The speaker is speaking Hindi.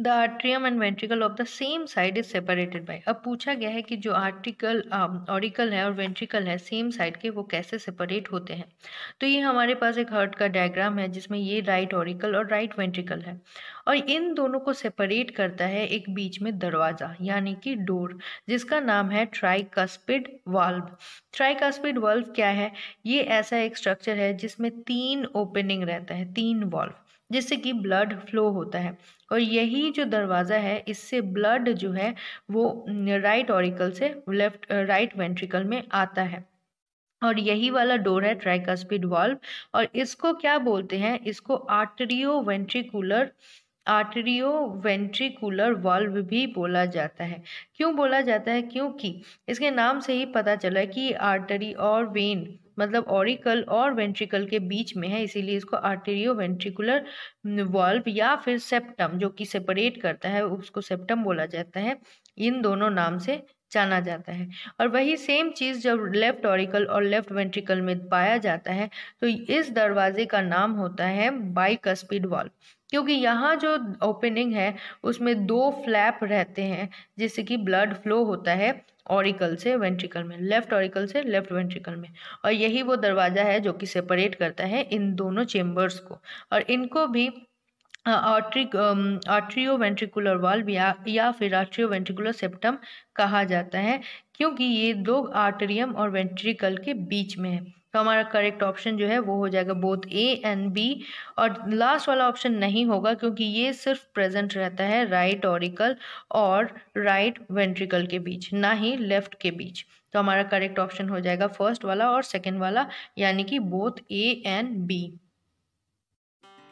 the atrium and ventricle of the same side is separated by अब पूछा गया है कि जो आर्टिकल ऑरिकल um, है और वेंट्रिकल है सेम साइड के वो कैसे सेपरेट होते हैं तो ये हमारे पास एक हर्ट का डायग्राम है जिसमें ये राइट ऑरिकल और राइट वेंट्रिकल है और इन दोनों को सेपरेट करता है एक बीच में दरवाज़ा यानी कि डोर जिसका नाम है ट्राइकस्पिड वाल्व ट्राइकस्पिड वाल्व क्या है ये ऐसा एक स्ट्रक्चर है जिसमें तीन ओपनिंग रहता है तीन वाल्व जिससे कि ब्लड फ्लो होता है और यही यही जो दरवाज़ा है इससे ब्लड जो है वो राइट ऑरिकल से लेफ्ट राइट वेंट्रिकल में आता है और यही वाला डोर है ट्राइकास्पिड वॉल्व और इसको क्या बोलते हैं इसको atrio ventricular atrio ventricular valve भी बोला जाता है क्यों बोला जाता है क्योंकि इसके नाम से ही पता चला कि आर्टरी और वेन मतलब ऑरिकल और वेंट्रिकल के बीच में है इसीलिए इसको आर्टेरियो वेंट्रिकुलर वॉल्व या फिर सेप्टम जो कि सेपरेट करता है उसको सेप्टम बोला जाता है इन दोनों नाम से जाना जाता है और वही सेम चीज़ जब लेफ्ट ऑरिकल और लेफ्ट वेंट्रिकल में पाया जाता है तो इस दरवाजे का नाम होता है बाइकस्पिड वॉल्व क्योंकि यहाँ जो ओपनिंग है उसमें दो फ्लैप रहते हैं जिससे कि ब्लड फ्लो होता है ऑरिकल से वेंट्रिकल में लेफ्ट ऑरिकल से लेफ्ट वेंट्रिकल में और यही वो दरवाज़ा है जो कि सेपरेट करता है इन दोनों चेम्बर्स को और इनको भी आर्ट्रिक आर्ट्रियो वेंट्रिकुलर वाल्व या या फिर आर्ट्रियो वेंट्रिकुलर सेप्टम कहा जाता है क्योंकि ये दो आर्ट्रियम और वेंट्रिकल के बीच में है तो हमारा करेक्ट ऑप्शन जो है वो हो जाएगा बोथ ए एंड बी और लास्ट वाला ऑप्शन नहीं होगा क्योंकि ये सिर्फ प्रेजेंट रहता है राइट ऑरिकल और राइट वेंट्रिकल के बीच ना ही लेफ्ट के बीच तो हमारा करेक्ट ऑप्शन हो जाएगा फर्स्ट वाला और सेकेंड वाला यानी कि बोथ ए एंड बी